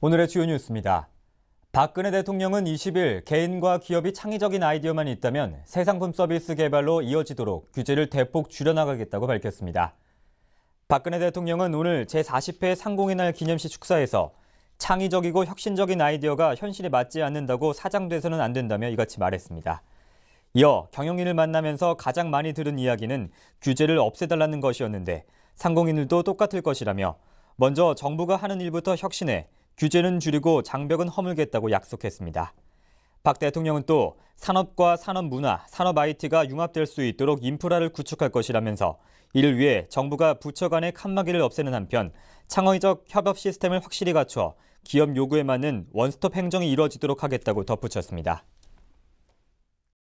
오늘의 주요 뉴스입니다. 박근혜 대통령은 20일 개인과 기업이 창의적인 아이디어만 있다면 새 상품 서비스 개발로 이어지도록 규제를 대폭 줄여나가겠다고 밝혔습니다. 박근혜 대통령은 오늘 제40회 상공의 날 기념식 축사에서 창의적이고 혁신적인 아이디어가 현실에 맞지 않는다고 사장돼서는 안 된다며 이같이 말했습니다. 이어 경영인을 만나면서 가장 많이 들은 이야기는 규제를 없애달라는 것이었는데 상공인들도 똑같을 것이라며 먼저 정부가 하는 일부터 혁신해 규제는 줄이고 장벽은 허물겠다고 약속했습니다. 박 대통령은 또 산업과 산업 문화, 산업 IT가 융합될 수 있도록 인프라를 구축할 것이라면서 이를 위해 정부가 부처 간의 칸막이를 없애는 한편 창의적 협업 시스템을 확실히 갖춰 기업 요구에 맞는 원스톱 행정이 이뤄지도록 하겠다고 덧붙였습니다.